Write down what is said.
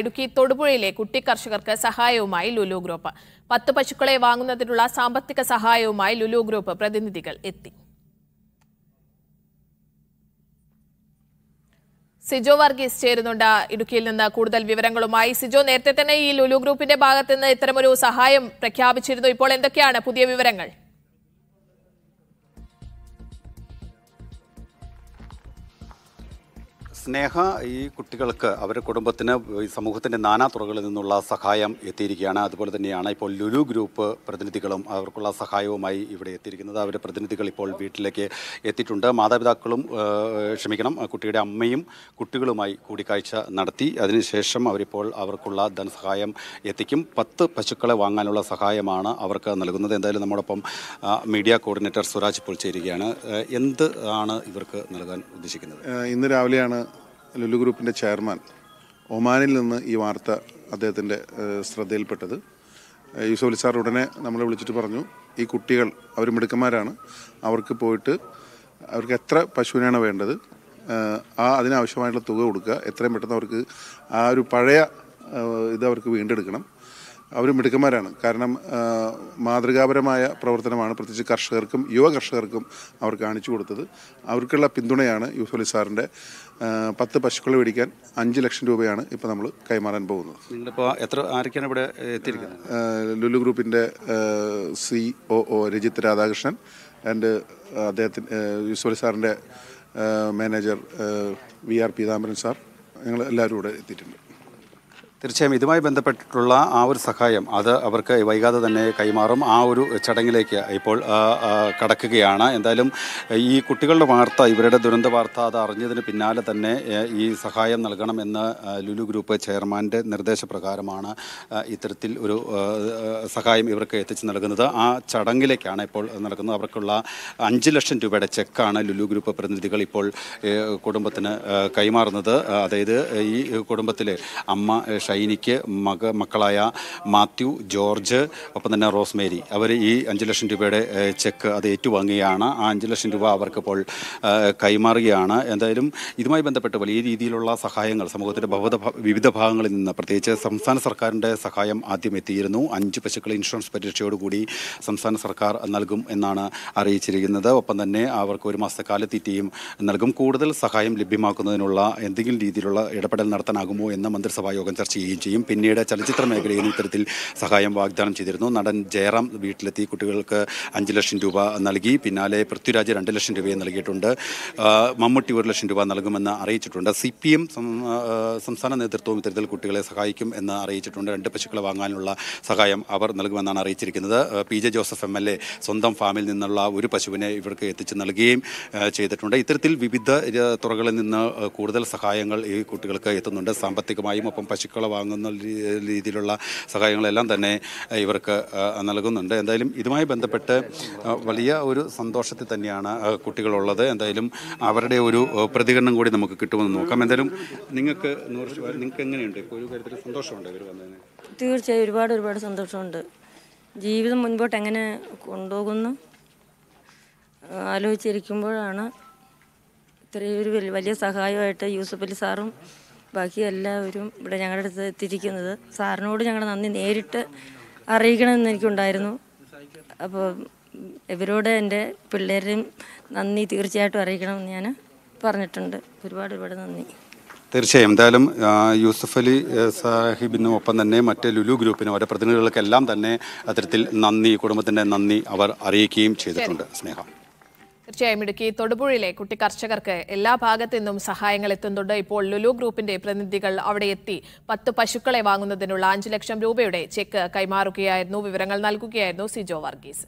ഇടുക്കി തൊടുപുഴയിലെ കുട്ടി കർഷകർക്ക് സഹായവുമായി ലുലു ഗ്രൂപ്പ് പത്ത് പശുക്കളെ വാങ്ങുന്നതിനുള്ള സാമ്പത്തിക സഹായവുമായി ലുലു ഗ്രൂപ്പ് പ്രതിനിധികൾ എത്തി സിജോ വർഗീസ് ചേരുന്നുണ്ട് ഇടുക്കിയിൽ നിന്ന് കൂടുതൽ വിവരങ്ങളുമായി സിജോ നേരത്തെ തന്നെ ഈ ലുലു ഗ്രൂപ്പിന്റെ ഭാഗത്ത് നിന്ന് ഇത്തരമൊരു സഹായം പ്രഖ്യാപിച്ചിരുന്നു ഇപ്പോൾ എന്തൊക്കെയാണ് പുതിയ വിവരങ്ങൾ സ്നേഹ ഈ കുട്ടികൾക്ക് അവരുടെ കുടുംബത്തിന് ഈ സമൂഹത്തിൻ്റെ നാനാ തുറകളിൽ നിന്നുള്ള സഹായം എത്തിയിരിക്കുകയാണ് അതുപോലെ തന്നെയാണ് ഇപ്പോൾ ലുലു ഗ്രൂപ്പ് പ്രതിനിധികളും അവർക്കുള്ള സഹായവുമായി ഇവിടെ എത്തിയിരിക്കുന്നത് അവരുടെ പ്രതിനിധികൾ ഇപ്പോൾ വീട്ടിലേക്ക് എത്തിയിട്ടുണ്ട് മാതാപിതാക്കളും ക്ഷമിക്കണം കുട്ടിയുടെ അമ്മയും കുട്ടികളുമായി കൂടിക്കാഴ്ച നടത്തി അതിനുശേഷം അവരിപ്പോൾ അവർക്കുള്ള ധനസഹായം എത്തിക്കും പത്ത് പശുക്കളെ വാങ്ങാനുള്ള സഹായമാണ് അവർക്ക് നൽകുന്നത് എന്തായാലും നമ്മോടൊപ്പം മീഡിയ കോർഡിനേറ്റർ സുരാജ് ഇപ്പോൾ ചേരുകയാണ് എന്ത് ആണ് ഇവർക്ക് നൽകാൻ ഉദ്ദേശിക്കുന്നത് ഇന്ന് രാവിലെയാണ് ലുലു ഗ്രൂപ്പിൻ്റെ ചെയർമാൻ ഒമാനിൽ നിന്ന് ഈ വാർത്ത അദ്ദേഹത്തിൻ്റെ ശ്രദ്ധയിൽപ്പെട്ടത് യൂസഫലി സാർ ഉടനെ നമ്മളെ വിളിച്ചിട്ട് പറഞ്ഞു ഈ കുട്ടികൾ അവർ മിടുക്കന്മാരാണ് അവർക്ക് പോയിട്ട് അവർക്ക് എത്ര പശുവിനാണ് വേണ്ടത് ആ അതിനാവശ്യമായിട്ടുള്ള തുക കൊടുക്കുക എത്രയും പെട്ടെന്ന് അവർക്ക് ആ ഒരു പഴയ ഇത് അവർക്ക് വീണ്ടെടുക്കണം അവർ മിടുക്കന്മാരാണ് കാരണം മാതൃകാപരമായ പ്രവർത്തനമാണ് പ്രത്യേകിച്ച് കർഷകർക്കും യുവ കർഷകർക്കും അവർ കാണിച്ചു കൊടുത്തത് അവർക്കുള്ള പിന്തുണയാണ് യൂസ് അലി സാറിൻ്റെ പത്ത് പശുക്കളെ മേടിക്കാൻ അഞ്ച് ലക്ഷം രൂപയാണ് ഇപ്പോൾ നമ്മൾ കൈമാറാൻ പോകുന്നത് നിങ്ങളിപ്പോൾ എത്ര ആരൊക്കെയാണ് ഇവിടെ എത്തിയിരിക്കുന്നത് ലുലു ഗ്രൂപ്പിൻ്റെ C O O Rajith Radhakrishnan and അദ്ദേഹത്തിന് യൂസ് അലി സാറിൻ്റെ manager V R Peethambaran sir ഞങ്ങൾ എല്ലാവരും ഇവിടെ എത്തിയിട്ടുണ്ട് തീർച്ചയായും ഇതുമായി ബന്ധപ്പെട്ടിട്ടുള്ള ആ ഒരു സഹായം അത് അവർക്ക് വൈകാതെ തന്നെ കൈമാറും ആ ഒരു ചടങ്ങിലേക്ക് ഇപ്പോൾ കടക്കുകയാണ് എന്തായാലും ഈ കുട്ടികളുടെ വാർത്ത ഇവരുടെ ദുരന്ത വാർത്ത അത് അറിഞ്ഞതിന് പിന്നാലെ തന്നെ ഈ സഹായം നൽകണമെന്ന് ലുലു ഗ്രൂപ്പ് ചെയർമാൻ്റെ നിർദ്ദേശപ്രകാരമാണ് ഇത്തരത്തിൽ ഒരു സഹായം ഇവർക്ക് എത്തിച്ചു നൽകുന്നത് ആ ചടങ്ങിലേക്കാണ് ഇപ്പോൾ നടക്കുന്നത് അവർക്കുള്ള അഞ്ച് ലക്ഷം രൂപയുടെ ചെക്കാണ് ലുലു ഗ്രൂപ്പ് പ്രതിനിധികൾ ഇപ്പോൾ കുടുംബത്തിന് കൈമാറുന്നത് അതായത് ഈ കുടുംബത്തിലെ അമ്മ ഷൈ ഷൈനിക്ക് മക മക്കളായ മാത്യു ജോർജ് ഒപ്പം തന്നെ റോസ്മേരി അവർ ഈ അഞ്ച് ലക്ഷം രൂപയുടെ ചെക്ക് അത് ഏറ്റുവാങ്ങുകയാണ് ആ അഞ്ച് ലക്ഷം രൂപ അവർക്കിപ്പോൾ കൈമാറുകയാണ് എന്തായാലും ഇതുമായി ബന്ധപ്പെട്ട് വലിയ രീതിയിലുള്ള സഹായങ്ങൾ സമൂഹത്തിൻ്റെ ബഹുത വിവിധ ഭാഗങ്ങളിൽ നിന്ന് പ്രത്യേകിച്ച് സംസ്ഥാന സർക്കാരിൻ്റെ സഹായം ആദ്യം എത്തിയിരുന്നു അഞ്ച് പശുക്കൾ ഇൻഷുറൻസ് പരീക്ഷയോടുകൂടി സംസ്ഥാന സർക്കാർ നൽകും എന്നാണ് അറിയിച്ചിരിക്കുന്നത് ഒപ്പം തന്നെ അവർക്ക് ഒരു മാസക്കാല തീറ്റയും നൽകും കൂടുതൽ സഹായം ലഭ്യമാക്കുന്നതിനുള്ള എന്തെങ്കിലും രീതിയിലുള്ള ഇടപെടൽ നടത്താനാകുമോ എന്ന് മന്ത്രിസഭാ യോഗം ചർച്ച ചെയ്യുകയും ചെയ്യും പിന്നീട് ചലച്ചിത്ര മേഖലയിൽ ഇത്തരത്തിൽ സഹായം വാഗ്ദാനം ചെയ്തിരുന്നു നടൻ ജയറാം വീട്ടിലെത്തി കുട്ടികൾക്ക് അഞ്ച് ലക്ഷം രൂപ നൽകി പിന്നാലെ പൃഥ്വിരാജ് രണ്ട് ലക്ഷം രൂപയും നൽകിയിട്ടുണ്ട് മമ്മൂട്ടി ഒരു ലക്ഷം രൂപ നൽകുമെന്ന് അറിയിച്ചിട്ടുണ്ട് സി പി എം സംസ്ഥാന നേതൃത്വവും ഇത്തരത്തിൽ കുട്ടികളെ സഹായിക്കും എന്ന് അറിയിച്ചിട്ടുണ്ട് രണ്ട് പശുക്കളെ വാങ്ങാനുള്ള സഹായം അവർ നൽകുമെന്നാണ് അറിയിച്ചിരിക്കുന്നത് P J Joseph M L A സ്വന്തം ഫാമിൽ നിന്നുള്ള ഒരു പശുവിനെ ഇവർക്ക് എത്തിച്ച് നൽകുകയും ചെയ്തിട്ടുണ്ട് ഇത്തരത്തിൽ വിവിധ തുറകളിൽ നിന്ന് കൂടുതൽ സഹായങ്ങൾ ഈ കുട്ടികൾക്ക് എത്തുന്നുണ്ട് സാമ്പത്തികമായും ഒപ്പം പശുക്കളെ വാങ്ങുന്ന രീതിയിലുള്ള സഹായങ്ങളെല്ലാം തന്നെ ഇവർക്ക് നൽകുന്നുണ്ട് എന്തായാലും ഇതുമായി ബന്ധപ്പെട്ട് വലിയ ഒരു സന്തോഷത്തിൽ തന്നെയാണ് കുട്ടികളുള്ളത് എന്തായാലും അവരുടെ ഒരു പ്രതികരണം കൂടി നമുക്ക് കിട്ടുമെന്ന് നോക്കാം എന്തായാലും നിങ്ങൾക്ക് നിങ്ങൾക്ക് എങ്ങനെയുണ്ട് ഒരു കാര്യത്തിൽ സന്തോഷമുണ്ട് ഇവർ വന്നതിന് തീർച്ചയായും ഒരുപാട് ഒരുപാട് സന്തോഷമുണ്ട് ജീവിതം മുൻപോട്ട് എങ്ങനെ കൊണ്ടുപോകുന്നു ആലോചിച്ചിരിക്കുമ്പോഴാണ് ഇത്രയൊരു വലിയ സഹായമായിട്ട് യൂസഫ് അലി സാറും ബാക്കി എല്ലാവരും ഇവിടെ ഞങ്ങളുടെ അടുത്ത് എത്തിയിരിക്കുന്നത് സാറിനോട് ഞങ്ങൾ നന്ദി നേരിട്ട് അറിയിക്കണമെന്ന് എനിക്കുണ്ടായിരുന്നു അപ്പോൾ ഇവരോട് എൻ്റെ പിള്ളേരെയും നന്ദി തീർച്ചയായിട്ടും അറിയിക്കണമെന്ന് ഞാൻ പറഞ്ഞിട്ടുണ്ട് ഒരുപാട് ഒരുപാട് നന്ദി തീർച്ചയായും എന്തായാലും യൂസഫ് അലി സാഹിബിനും ഒപ്പം തന്നെ മറ്റ് ലുലു ഗ്രൂപ്പിനും അവരുടെ പ്രതിനിധികൾക്കെല്ലാം തന്നെ അത്തരത്തിൽ നന്ദി കുടുംബത്തിൻ്റെ നന്ദി അവർ അറിയിക്കുകയും ചെയ്തിട്ടുണ്ട് സ്നേഹം തീർച്ചയായും ഇടുക്കി തൊടുപുഴയിലെ കുട്ടി കർഷകർക്ക് എല്ലാ ഭാഗത്തു നിന്നും സഹായങ്ങൾ എത്തുന്നുണ്ട് ഇപ്പോൾ ലുലു ഗ്രൂപ്പിന്റെ പ്രതിനിധികൾ അവിടെ എത്തി പത്ത് പശുക്കളെ വാങ്ങുന്നതിനുള്ള അഞ്ചു ലക്ഷം രൂപയുടെ ചെക്ക് കൈമാറുകയായിരുന്നു വിവരങ്ങൾ നൽകുകയായിരുന്നു സിജോ വർഗീസ്